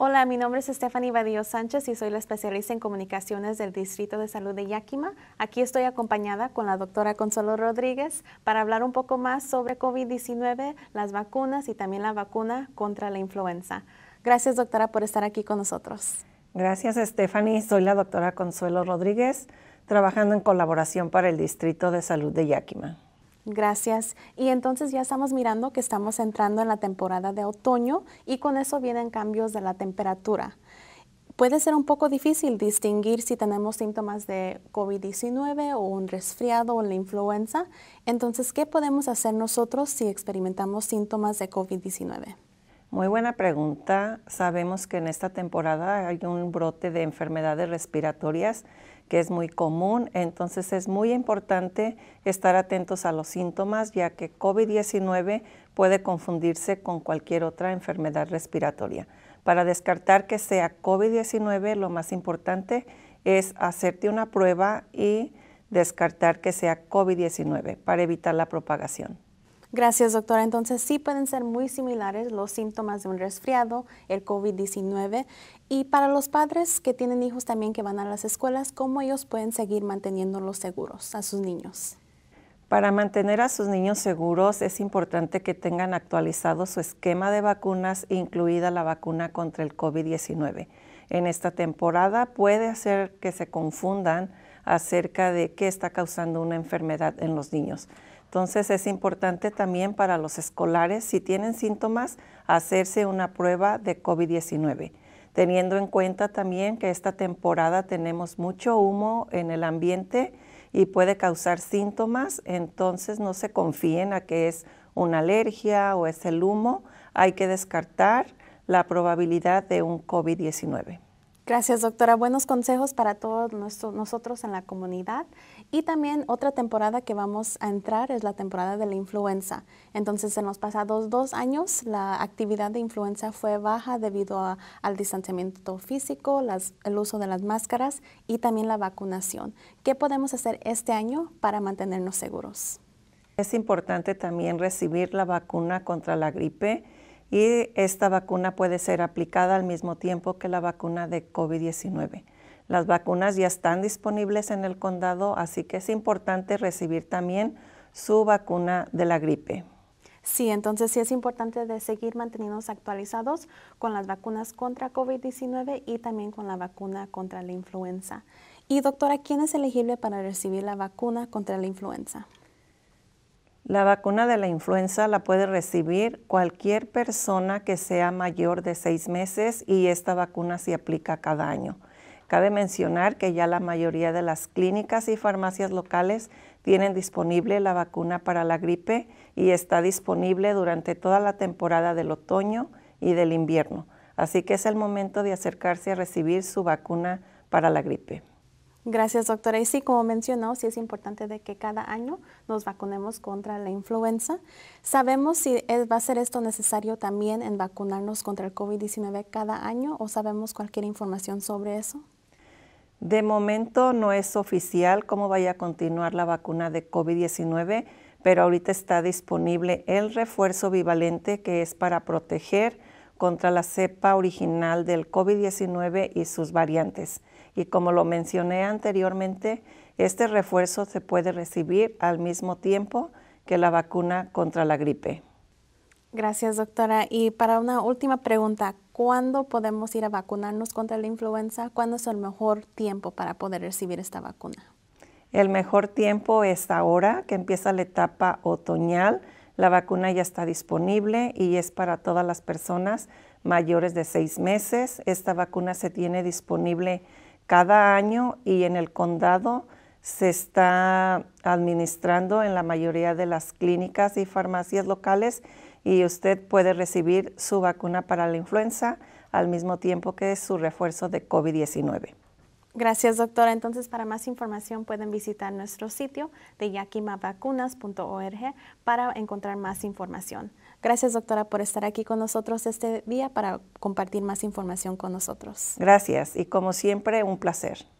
Hola, mi nombre es Stephanie Badillo Sánchez y soy la especialista en comunicaciones del Distrito de Salud de Yakima. Aquí estoy acompañada con la doctora Consuelo Rodríguez para hablar un poco más sobre COVID-19, las vacunas y también la vacuna contra la influenza. Gracias, doctora, por estar aquí con nosotros. Gracias, Stephanie. Soy la doctora Consuelo Rodríguez, trabajando en colaboración para el Distrito de Salud de Yakima. Gracias. Y entonces ya estamos mirando que estamos entrando en la temporada de otoño y con eso vienen cambios de la temperatura. Puede ser un poco difícil distinguir si tenemos síntomas de COVID-19 o un resfriado o la influenza. Entonces, ¿qué podemos hacer nosotros si experimentamos síntomas de COVID-19? Muy buena pregunta. Sabemos que en esta temporada hay un brote de enfermedades respiratorias que es muy común, entonces es muy importante estar atentos a los síntomas, ya que COVID-19 puede confundirse con cualquier otra enfermedad respiratoria. Para descartar que sea COVID-19, lo más importante es hacerte una prueba y descartar que sea COVID-19 para evitar la propagación. Gracias, doctora. Entonces, sí pueden ser muy similares los síntomas de un resfriado, el COVID-19. Y para los padres que tienen hijos también que van a las escuelas, ¿cómo ellos pueden seguir manteniéndolos seguros a sus niños? Para mantener a sus niños seguros es importante que tengan actualizado su esquema de vacunas, incluida la vacuna contra el COVID-19. En esta temporada puede hacer que se confundan acerca de qué está causando una enfermedad en los niños. Entonces es importante también para los escolares, si tienen síntomas, hacerse una prueba de COVID-19, teniendo en cuenta también que esta temporada tenemos mucho humo en el ambiente y puede causar síntomas, entonces no se confíen a que es una alergia o es el humo, hay que descartar la probabilidad de un COVID-19. Gracias, doctora. Buenos consejos para todos nosotros en la comunidad. Y también otra temporada que vamos a entrar es la temporada de la influenza. Entonces, en los pasados dos años, la actividad de influenza fue baja debido al distanciamiento físico, el uso de las máscaras y también la vacunación. ¿Qué podemos hacer este año para mantenernos seguros? Es importante también recibir la vacuna contra la gripe y esta vacuna puede ser aplicada al mismo tiempo que la vacuna de COVID-19. Las vacunas ya están disponibles en el condado, así que es importante recibir también su vacuna de la gripe. Sí, entonces sí es importante de seguir mantenidos actualizados con las vacunas contra COVID-19 y también con la vacuna contra la influenza. Y doctora, ¿quién es elegible para recibir la vacuna contra la influenza? La vacuna de la influenza la puede recibir cualquier persona que sea mayor de seis meses y esta vacuna se aplica cada año. Cabe mencionar que ya la mayoría de las clínicas y farmacias locales tienen disponible la vacuna para la gripe y está disponible durante toda la temporada del otoño y del invierno. Así que es el momento de acercarse a recibir su vacuna para la gripe. Gracias, doctora. Y sí, como mencionó, sí es importante de que cada año nos vacunemos contra la influenza. ¿Sabemos si va a ser esto necesario también en vacunarnos contra el COVID-19 cada año o sabemos cualquier información sobre eso? De momento no es oficial cómo vaya a continuar la vacuna de COVID-19, pero ahorita está disponible el refuerzo bivalente que es para proteger contra la cepa original del COVID-19 y sus variantes. Y como lo mencioné anteriormente, este refuerzo se puede recibir al mismo tiempo que la vacuna contra la gripe. Gracias, doctora. Y para una última pregunta, ¿cuándo podemos ir a vacunarnos contra la influenza? ¿Cuándo es el mejor tiempo para poder recibir esta vacuna? El mejor tiempo es ahora que empieza la etapa otoñal la vacuna ya está disponible y es para todas las personas mayores de seis meses. Esta vacuna se tiene disponible cada año y en el condado se está administrando en la mayoría de las clínicas y farmacias locales y usted puede recibir su vacuna para la influenza al mismo tiempo que su refuerzo de COVID-19. Gracias, doctora. Entonces, para más información pueden visitar nuestro sitio de yakimavacunas.org para encontrar más información. Gracias, doctora, por estar aquí con nosotros este día para compartir más información con nosotros. Gracias y como siempre, un placer.